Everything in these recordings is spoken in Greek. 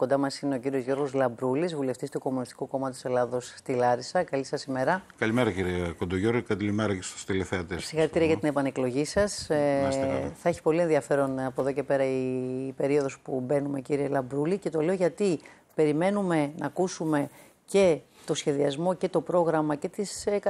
Κοντά μας είναι ο κύριος Γιώργος Λαμπρούλης, βουλευτής του Κομμουνιστικού Κόμματος Ελλάδος στη Λάρισα. Καλή σας ημέρα. Καλημέρα, κύριε Κοντογιώρη, καλημέρα και στους τηλεθεατές. Συγχαρητήρια για την επανεκλογή σας. Ε, θα έχει πολύ ενδιαφέρον από εδώ και πέρα η περίοδος που μπαίνουμε, κύριε Λαμπρούλη. Και το λέω γιατί περιμένουμε να ακούσουμε και το σχεδιασμό και το πρόγραμμα και τις ε,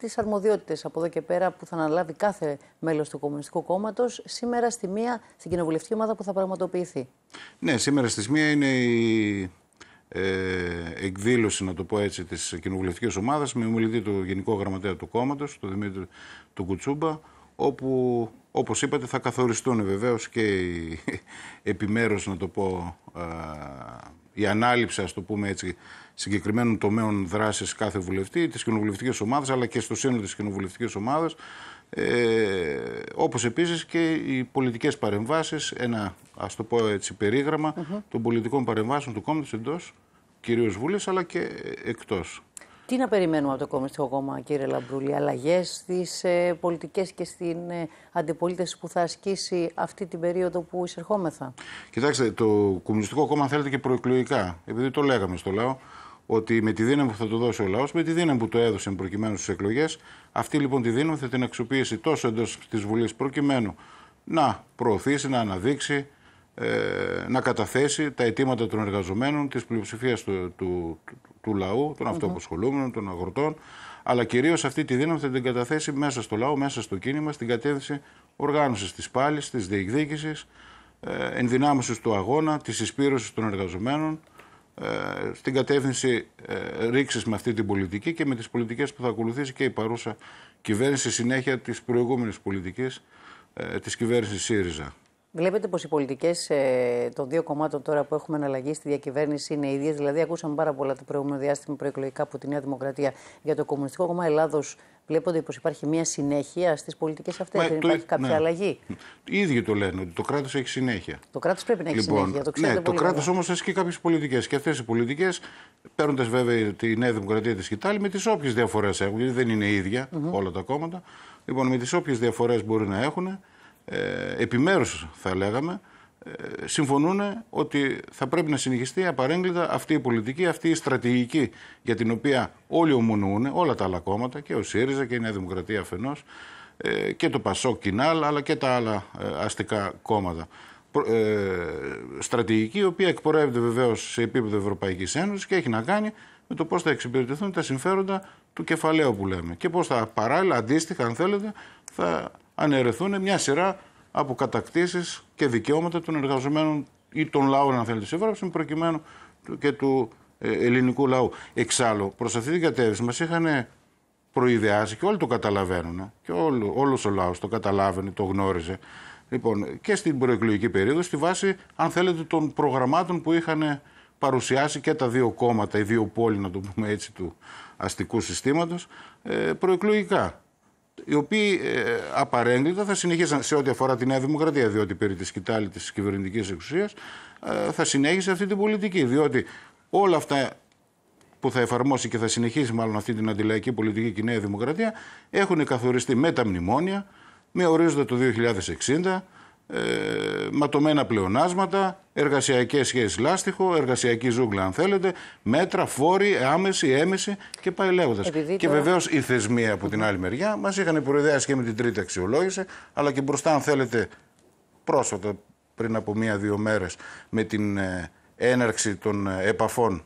τι αρμοδιότητες από εδώ και πέρα που θα αναλάβει κάθε μέλος του Κομμουνιστικού Κόμματος σήμερα στη μία, στην κοινοβουλευτική ομάδα που θα πραγματοποιηθεί. Ναι, σήμερα στη μία είναι η ε, εκδήλωση, να το πω έτσι, της κοινοβουλευτικής ομάδας με ομιλητή του Γενικού Γραμματέα του Κόμματος, του Δημήτρη του Κουτσούμπα, όπου όπως είπατε θα καθοριστούν βεβαίως και οι επιμέρους, να το πω, ε, η ανάληψη, ας το πούμε έτσι, συγκεκριμένων τομέων δράσης κάθε βουλευτή, τη κοινοβουλευτική ομάδα, αλλά και στο σύνολο της κοινοβουλευτικής ομάδας. Ε, Όπως επίσης και οι πολιτικές παρεμβάσεις, ένα ας το πω έτσι περίγραμμα mm-hmm. των πολιτικών παρεμβάσεων του κόμματος εντός κυρίως Βουλής, αλλά και εκτός. Τι να περιμένουμε από το Κομμουνιστικό Κόμμα, κύριε Λαμπρούλη, αλλαγές στις ε, πολιτικές και στην ε, αντιπολίτευση που θα ασκήσει αυτή την περίοδο που εισερχόμεθα. Κοιτάξτε, το Κομμουνιστικό Κόμμα, θέλετε και προεκλογικά, επειδή το λέγαμε στο λαό, ότι με τη δύναμη που θα του δώσει ο λαός, με τη δύναμη που το έδωσε προκειμένου στις εκλογές, αυτή λοιπόν τη δύναμη θα την αξιοποιήσει τόσο εντός της Βουλής προκειμένου να προωθήσει, να αναδείξει, ε, να καταθέσει τα αιτήματα των εργαζομένων, της πλειοψηφίας του, του, του, λαού, των αυτοαποσχολούμενων, των αγροτών. Αλλά κυρίως αυτή τη δύναμη θα την καταθέσει μέσα στο λαό, μέσα στο κίνημα, στην κατεύθυνση οργάνωσης της πάλης, της διεκδίκησης, ε, ενδυνάμωσης του αγώνα, της εισπήρωσης των εργαζομένων, ε, στην κατεύθυνση ε, ρήξης με αυτή την πολιτική και με τις πολιτικές που θα ακολουθήσει και η παρούσα κυβέρνηση συνέχεια της προηγούμενης πολιτικής ε, της κυβέρνησης ΣΥΡΙΖΑ. Βλέπετε πως οι πολιτικές ε, των δύο κομμάτων τώρα που έχουμε αναλλαγή στη διακυβέρνηση είναι ίδιες. Δηλαδή, ακούσαμε πάρα πολλά το προηγούμενο διάστημα προεκλογικά από τη Νέα Δημοκρατία για το Κομμουνιστικό Κόμμα Ελλάδος. Βλέπονται πως υπάρχει μια συνέχεια στις πολιτικές αυτές. Δεν το... υπάρχει κάποια ναι. αλλαγή. Οι ίδιοι το λένε ότι το κράτος έχει συνέχεια. Το κράτος πρέπει να έχει λοιπόν, συνέχεια. Το ναι, το κράτο όμω έχει και κάποιες πολιτικές. Και αυτές οι πολιτικές, παίρνοντας βέβαια τη Νέα Δημοκρατία τη Κιτάλη, με τις όποιες διαφορές έχουν, γιατί δεν είναι όλα τα κόμματα. Λοιπόν, με τις όποιες διαφορές μπορεί να έχουν, ε, επιμέρους θα λέγαμε, ε, συμφωνούν ότι θα πρέπει να συνεχιστεί απαρέγκλητα αυτή η πολιτική, αυτή η στρατηγική για την οποία όλοι ομονούν, όλα τα άλλα κόμματα και ο ΣΥΡΙΖΑ και η Νέα Δημοκρατία αφενός ε, και το ΠΑΣΟΚ Κινάλ αλλά και τα άλλα αστικά κόμματα. Στρατηγική η οποία εκπορεύεται βεβαίως σε επίπεδο Ευρωπαϊκής Ένωσης και έχει να κάνει με το πώς θα εξυπηρετηθούν τα συμφέροντα του κεφαλαίου που λέμε και πώς θα παράλληλα αντίστοιχα αν θέλετε θα αναιρεθούν μια σειρά από κατακτήσεις και δικαιώματα των εργαζομένων ή των λαών, αν θέλετε, της Ευρώπης, προκειμένου και του ε, ελληνικού λαού. Εξάλλου, προς αυτή την κατεύθυνση μας είχαν προειδεάσει και όλοι το καταλαβαίνουν. Ε. Και όλο, ο λάο το καταλάβαινε, το γνώριζε. Λοιπόν, και στην προεκλογική περίοδο, στη βάση, αν θέλετε, των προγραμμάτων που είχαν παρουσιάσει και τα δύο κόμματα, οι δύο πόλοι, να το πούμε έτσι, του αστικού συστήματος, ε, προεκλογικά οι οποίοι ε, απαρέγκλητα θα συνεχίσαν σε ό,τι αφορά τη Νέα Δημοκρατία, διότι περί τη κοιτάλη της κυβερνητικής εξουσίας, ε, θα συνέχισε αυτή την πολιτική. Διότι όλα αυτά που θα εφαρμόσει και θα συνεχίσει μάλλον αυτή την αντιλαϊκή πολιτική και η Νέα Δημοκρατία έχουν καθοριστεί με τα μνημόνια, με ορίζοντα το 2060 ε, ματωμένα πλεονάσματα, εργασιακές σχέσεις λάστιχο, εργασιακή ζούγκλα αν θέλετε, μέτρα, φόροι, άμεση, έμεση και πάει λέγοντας. και βεβαίω βεβαίως οι θεσμοί από την άλλη μεριά μας είχαν προειδέασει και με την τρίτη αξιολόγηση, αλλά και μπροστά αν θέλετε πρόσφατα πριν από μία-δύο μέρες με την ε, έναρξη των ε, επαφών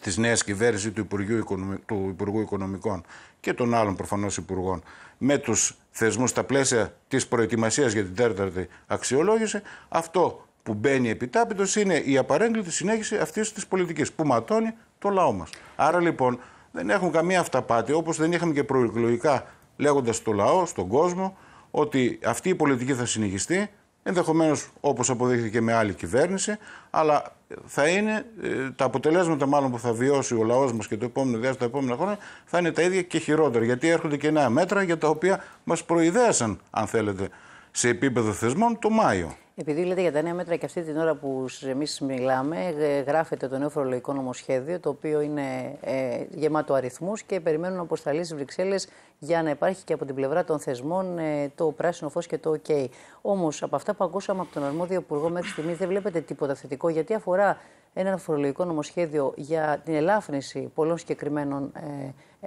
της νέας κυβέρνησης του Υπουργού, του Υπουργού Οικονομικών και των άλλων προφανώς υπουργών με τους θεσμούς στα πλαίσια της προετοιμασίας για την τέταρτη αξιολόγηση, αυτό που μπαίνει επιτάπητος είναι η απαρέγκλητη συνέχιση αυτής της πολιτικής που ματώνει το λαό μας. Άρα λοιπόν δεν έχουμε καμία αυταπάτη όπως δεν είχαμε και προεκλογικά λέγοντας στο λαό, στον κόσμο, ότι αυτή η πολιτική θα συνεχιστεί. Ενδεχομένως όπως αποδείχθηκε με άλλη κυβέρνηση, αλλά θα είναι ε, τα αποτελέσματα μάλλον που θα βιώσει ο λαός μας και το επόμενο διάστημα, τα επόμενα χρόνια, θα είναι τα ίδια και χειρότερα. Γιατί έρχονται και νέα μέτρα για τα οποία μας προειδέασαν, αν θέλετε, σε επίπεδο θεσμών το Μάιο. Επειδή λέτε για τα νέα μέτρα και αυτή την ώρα που εμείς μιλάμε, ε, γράφεται το νέο φορολογικό νομοσχέδιο, το οποίο είναι ε, γεμάτο αριθμούς και περιμένουν να αποσταλεί στις Βρυξέλλες για να υπάρχει και από την πλευρά των θεσμών ε, το πράσινο φως και το OK. Όμως, από αυτά που ακούσαμε από τον αρμόδιο υπουργό μέχρι στιγμής, δεν βλέπετε τίποτα θετικό, γιατί αφορά ένα φορολογικό νομοσχέδιο για την ελάφρυνση πολλών συγκεκριμένων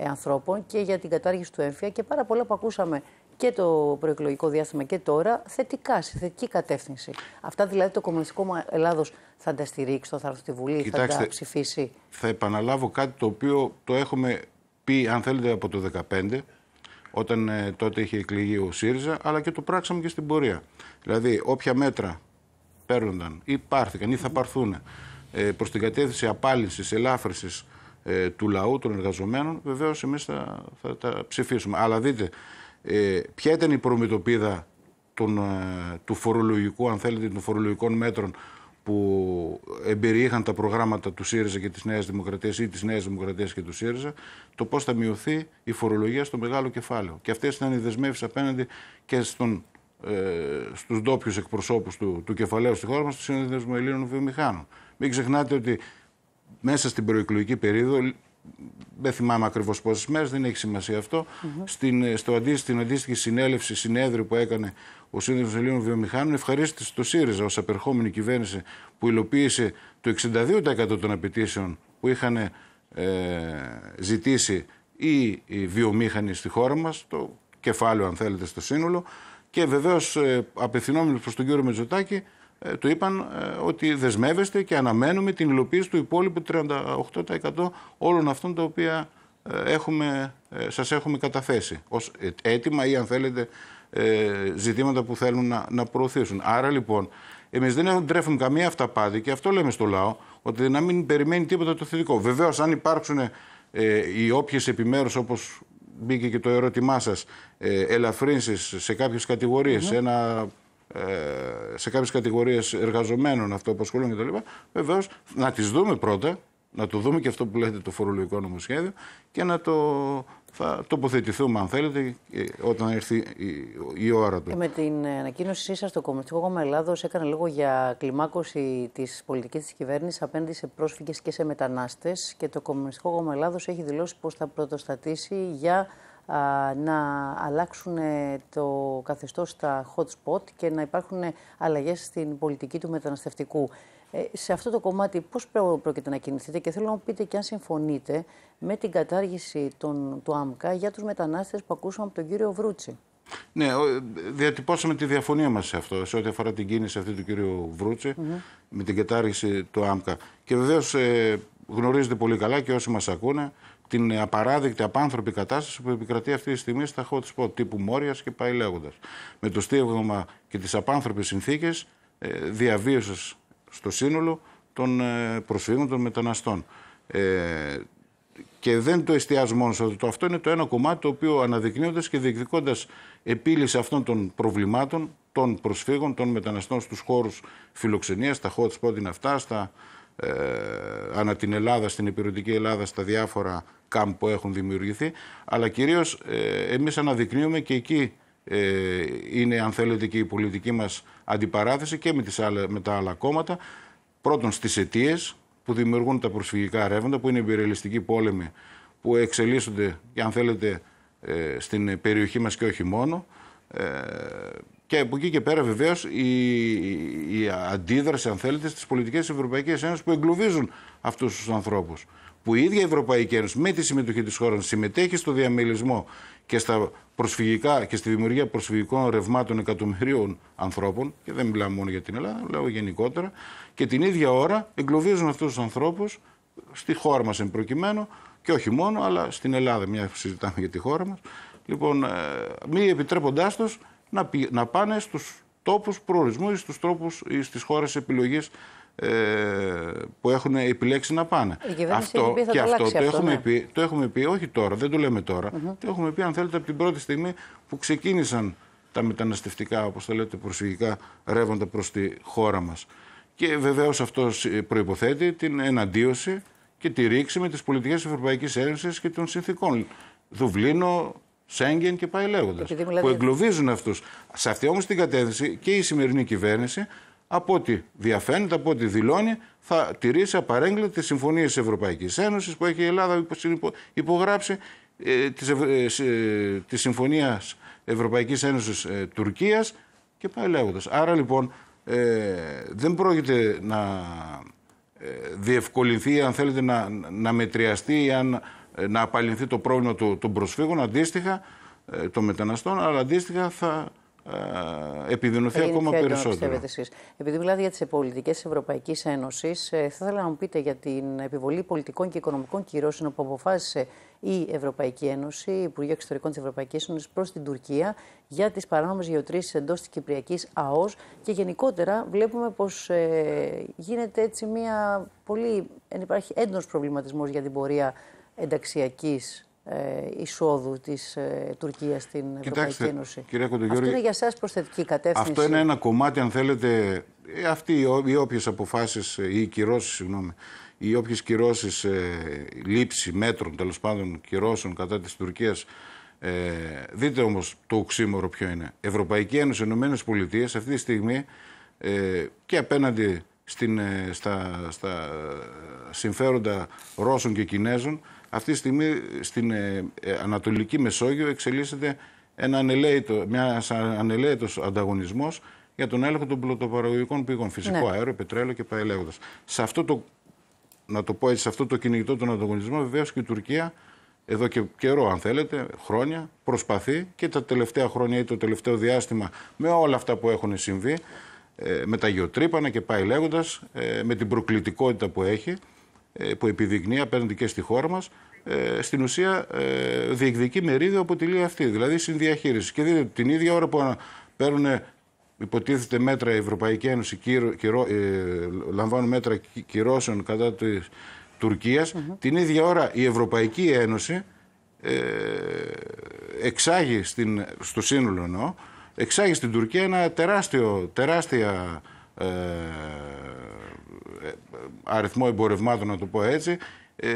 ανθρώπων και για την κατάργηση του έμφυα και πάρα πολλά που ακούσαμε και το προεκλογικό διάστημα και τώρα θετικά, σε θετική κατεύθυνση. Αυτά δηλαδή το Κομμουνιστικό Ελλάδος θα τα στηρίξει, θα έρθει στη Βουλή, Κοιτάξτε, θα τα ψηφίσει. Θα επαναλάβω κάτι το οποίο το έχουμε πει, αν θέλετε, από το 2015, όταν ε, τότε είχε εκλεγεί ο ΣΥΡΙΖΑ, αλλά και το πράξαμε και στην πορεία. Δηλαδή, όποια μέτρα παίρνονταν ή πάρθηκαν ή θα πάρθουν ε, προς την κατεύθυνση απάλλησης, ελάφρυνση ε, του λαού, των εργαζομένων, βεβαίως εμείς θα, θα τα ψηφίσουμε. Αλλά δείτε, ε, ποια ήταν η προμητοπίδα των, ε, του φορολογικού, αν θέλετε, των φορολογικών μέτρων που εμπεριείχαν τα προγράμματα του ΣΥΡΙΖΑ και της Νέας Δημοκρατίας ή της Νέας Δημοκρατίας και του ΣΥΡΙΖΑ, το πώς θα μειωθεί η φορολογία στο μεγάλο κεφάλαιο. Και αυτές ήταν οι δεσμεύσεις απέναντι και στον, ε, στους ντόπιους εκπροσώπους του, του κεφαλαίου στη χώρα μας, του Ελλήνων Βιομηχάνων. Μην ξεχνάτε ότι μέσα στην προεκλογική περίοδο δεν θυμάμαι ακριβώς πόσες μέρες, δεν έχει σημασία αυτό. Στην, στο, αντίστοιχη συνέλευση, συνέδριο που έκανε ο Σύνδεσμος Ελλήνων Βιομηχάνων, ευχαρίστησε το ΣΥΡΙΖΑ ως απερχόμενη κυβέρνηση που υλοποίησε το 62% των απαιτήσεων που είχαν ε, ζητήσει ή οι βιομήχανοι στη χώρα μας, το κεφάλαιο, αν θέλετε, στο σύνολο. Και βεβαίως, ε, προς τον κύριο Μετζοτάκη, ε, του είπαν ε, ότι δεσμεύεστε και αναμένουμε την υλοποίηση του υπόλοιπου 38% όλων αυτών τα οποία ε, έχουμε, σας έχουμε καταθέσει ως έτοιμα ή αν θέλετε ζητήματα που θέλουν να, να προωθήσουν. Άρα λοιπόν εμείς δεν τρέφουμε καμία αυταπάτη και αυτό λέμε στο λαό, ότι να μην περιμένει τίποτα το θετικό. Βεβαίως, αν υπάρξουν οι όποιες επιμέρους, όπως μπήκε και το ερώτημά σας, ε, ελαφρύνσεις σε κάποιες κατηγορίες, ένα ε, σε κάποιες κατηγορίες εργαζομένων, αυτοαπασχολούν κτλ. Βεβαίως να τις δούμε πρώτα, να το δούμε και αυτό που λέτε το φορολογικό νομοσχέδιο και να το θα τοποθετηθούμε, αν θέλετε, ε, όταν έρθει η, η ώρα του. Ε, με την ανακοίνωσή σας, το Κομμουνιστικό Κόμμα Ελλάδος έκανε λίγο για κλιμάκωση της πολιτικής της κυβέρνησης απέναντι σε πρόσφυγες και σε μετανάστες. Και το Κομμουνιστικό Κόμμα Ελλάδος έχει δηλώσει πως θα πρωτοστατήσει για να αλλάξουν ε, το καθεστώς στα hot spot και να υπάρχουν αλλαγές στην πολιτική του μεταναστευτικού. Ε, σε αυτό το κομμάτι πώς πρόκειται να κινηθείτε και θέλω να μου πείτε και αν συμφωνείτε με την κατάργηση των, του ΆΜΚΑ για τους μετανάστες που ακούσαμε από τον κύριο Βρούτσι. Ναι, διατυπώσαμε τη διαφωνία μας σε αυτό, σε ό,τι αφορά την κίνηση αυτή του κύριου Βρούτση με την κατάργηση του ΆΜΚΑ. Και βεβαίως ε, γνωρίζετε πολύ καλά και όσοι μας ακούνε την απαράδεκτη, απάνθρωπη κατάσταση που επικρατεί αυτή τη στιγμή στα hot spot τύπου Μόριας και πάει λέγοντας. Με το στίγμα και τις απάνθρωπες συνθήκες διαβίωση στο σύνολο των ε, προσφύγων, των μεταναστών. Ε, και δεν το εστιάζει μόνο σε αυτό. Αυτό είναι το ένα κομμάτι το οποίο αναδεικνύοντας και διεκδικώντας επίλυση αυτών των προβλημάτων των προσφύγων, των μεταναστών στους χώρους φιλοξενίας, στα hot spot είναι αυτά, στα ε, ανά την Ελλάδα, στην υπηρετική Ελλάδα, στα διάφορα κάμπ που έχουν δημιουργηθεί, αλλά κυρίως ε, εμείς αναδεικνύουμε και εκεί ε, είναι, αν θέλετε, και η πολιτική μας αντιπαράθεση και με, τις με τα άλλα κόμματα. Πρώτον, στις αιτίες που δημιουργούν τα προσφυγικά ρεύματα, που είναι υπερελιστικοί πόλεμοι, που εξελίσσονται, αν θέλετε, ε, στην περιοχή μας και όχι μόνο. Και από εκεί και πέρα βεβαίως η, η αντίδραση, αν θέλετε, στις πολιτικές της Ευρωπαϊκής Ένωσης που εγκλωβίζουν αυτούς τους ανθρώπους. Που η ίδια η Ευρωπαϊκή Ένωση με τη συμμετοχή της χώρας συμμετέχει στο διαμελισμό και στα προσφυγικά και στη δημιουργία προσφυγικών ρευμάτων εκατομμυρίων ανθρώπων, και δεν μιλάμε μόνο για την Ελλάδα, μιλάω γενικότερα, και την ίδια ώρα εγκλωβίζουν αυτούς τους ανθρώπους στη χώρα μας εν προκειμένου, και όχι μόνο, αλλά στην Ελλάδα, μια συζητάμε για τη χώρα μας, λοιπόν, ε, μη επιτρέποντάς τους να, να πάνε στους τόπους προορισμού ή στους τρόπους ή στις χώρες επιλογής ε, που έχουν επιλέξει να πάνε. αυτό και, αυτό, το, έχουμε ναι. πει, το έχουμε πει, όχι τώρα, δεν το λέμε τώρα. Mm Το έχουμε πει, αν θέλετε, από την πρώτη στιγμή που ξεκίνησαν τα μεταναστευτικά, όπως τα λέτε, προσφυγικά ρεύματα προς τη χώρα μας. Και βεβαίως αυτός ε, προποθέτει την εναντίωση και τη ρήξη με τις πολιτικές Ευρωπαϊκής Ένωσης και των συνθήκων. Δουβλίνο, Σέγγεν και πάει λέγοντας. Που εγκλωβίζουν αυτούς. Σε αυτή όμως την κατεύθυνση και η σημερινή κυβέρνηση, από ό,τι διαφαίνεται, από ό,τι δηλώνει, θα τηρήσει απαρέγκλητα τις συμφωνίες της Ευρωπαϊκής Ένωσης που έχει η Ελλάδα υπογράψει, ε, της ε, ε, συμφωνίας Ευρωπαϊκής Ένωσης ε, Τουρκίας και πάει λέγοντας. Άρα λοιπόν δεν πρόκειται να διευκολυνθεί, αν θέλετε, να, να μετριαστεί, αν ε, να απαλληλθεί το πρόβλημα των προσφύγων, αντίστοιχα ε, των μεταναστών, αλλά αντίστοιχα θα ε, επιδεινωθεί ακόμα περισσότερο. Επειδή μιλάτε για τις πολιτικές της Ευρωπαϊκής Ένωσης, θα ήθελα να μου πείτε για την επιβολή πολιτικών και οικονομικών κυρώσεων που αποφάσισε η Ευρωπαϊκή Ένωση, η Υπουργείο Εξωτερικών της Ευρωπαϊκής Ένωσης προς την Τουρκία για τις παράνομες γεωτρήσεις εντός της Κυπριακής ΑΟΣ και γενικότερα βλέπουμε πως γίνεται έτσι μια πολύ. υπάρχει έντονος προβληματισμός για την πορεία ενταξιακής ε, εισόδου της ε, Τουρκίας Τουρκία στην Ευρωπαϊκή Ένωση. Αυτό είναι για προσθετική κατεύθυνση. Αυτό είναι ένα κομμάτι, αν θέλετε, ε, οι όποιες αποφάσεις ή οι κυρώσεις, συγγνώμη, οι όποιες κυρώσεις, λήψη μέτρων τέλος πάντων κυρώσεων κατά της Τουρκίας. Ε, δείτε όμως το οξύμορο ποιο είναι. Ευρωπαϊκή Ένωση, Ηνωμένε Πολιτείες αυτή τη στιγμή ε, και απέναντι στην, στα, στα, συμφέροντα Ρώσων και Κινέζων, αυτή τη στιγμή στην ε, ε, Ανατολική Μεσόγειο εξελίσσεται ένα ανελαίτο, ένας ανελαίτος ανταγωνισμός για τον έλεγχο των πλωτοπαραγωγικών πηγών, φυσικό ναι. αέριο, πετρέλαιο και πάει Σε αυτό το, να το πω σε αυτό το κυνηγητό των ανταγωνισμών, βεβαίως και η Τουρκία εδώ και καιρό, αν θέλετε, χρόνια, προσπαθεί και τα τελευταία χρόνια ή το τελευταίο διάστημα με όλα αυτά που έχουν συμβεί, ε, με τα γεωτρύπανα και πάει λέγοντας, με την προκλητικότητα που έχει, ε, που επιδεικνύει απέναντι και στη χώρα μας ε, στην ουσία ε, διεκδικεί μερίδιο από τη λύση αυτή, δηλαδή συνδιαχείριση. Και δείτε την ίδια ώρα που παίρνουν υποτίθεται μέτρα η Ευρωπαϊκή Ένωση, κυρο, κυρο, λαμβάνουν μέτρα κυρώσεων κατά της Τουρκίας, την ίδια ώρα η Ευρωπαϊκή Ένωση εξάγει στην, στο σύνολο εννοώ, εξάγει στην Τουρκία ένα τεράστιο, τεράστια ε, αριθμό εμπορευμάτων, να το πω έτσι. Ε,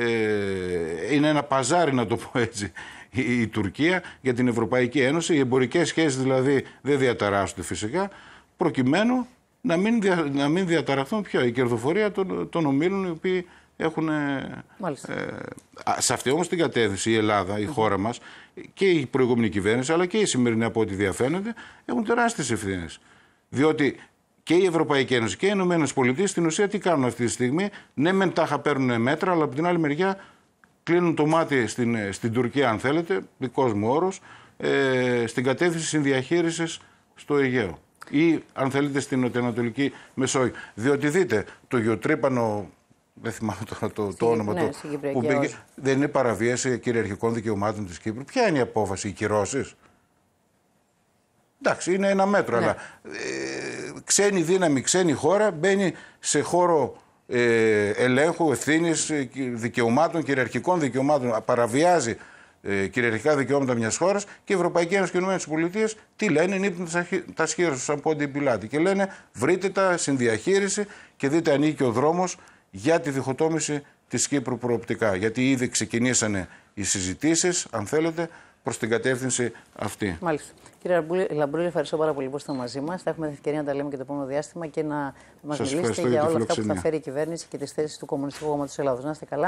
είναι ένα παζάρι, να το πω έτσι, η Τουρκία για την Ευρωπαϊκή Ένωση. Οι εμπορικές σχέσεις δηλαδή δεν διαταράσσονται φυσικά, προκειμένου να μην, δια, να μην διαταραχθούν πια η κερδοφορία των, των ομίλων οι οποίοι έχουν... Ε, ε σε αυτή όμως την κατεύθυνση η Ελλάδα, η χώρα μας και η προηγούμενη κυβέρνηση αλλά και η σημερινή από ό,τι διαφαίνεται, έχουν τεράστιες ευθύνες. Διότι και η Ευρωπαϊκή Ένωση και οι Ηνωμένες Πολιτείες στην ουσία τι κάνουν αυτή τη στιγμή. Ναι, μεν τάχα παίρνουν μέτρα, αλλά από την άλλη μεριά κλείνουν το μάτι στην, ε, στην Τουρκία, αν θέλετε, δικός μου όρος, ε, στην κατεύθυνση συνδιαχείρισης στο Αιγαίο. Ή, αν θέλετε, στην Νοτιοανατολική Μεσόγειο. Διότι δείτε, το γεωτρύπανο δεν θυμάμαι τώρα το, το όνομα ναι, του. Που πήγε, δεν είναι παραβίαση κυριαρχικών δικαιωμάτων της Κύπρου. Ποια είναι η απόφαση, οι κυρώσεις. Εντάξει, είναι ένα μέτρο, ναι. αλλά ε, ξένη δύναμη, ξένη χώρα μπαίνει σε χώρο ε, ελέγχου, ευθύνης ε, δικαιωμάτων, κυριαρχικών δικαιωμάτων, παραβιάζει ε, κυριαρχικά δικαιώματα μιας χώρας και η Ευρωπαϊκή Ένωση και οι ΗΠΑ τι λένε, νύπτουν τα σχήρα του σαν πόντι πιλάτη. Και λένε βρείτε τα συνδιαχείριση και δείτε ανήκει ο δρόμος για τη διχοτόμηση της Κύπρου προοπτικά. Γιατί ήδη ξεκινήσανε οι συζητήσεις, αν θέλετε, προς την κατεύθυνση αυτή. Μάλιστα. Κύριε Λαμπρούλη, ευχαριστώ πάρα πολύ που είστε μαζί μας. Θα έχουμε την ευκαιρία να τα λέμε και το επόμενο διάστημα και να μας μιλήσετε για όλα αυτά που θα φέρει η κυβέρνηση και τις θέσεις του Κομμουνιστικού Κόμματος Ελλάδος. Να είστε καλά.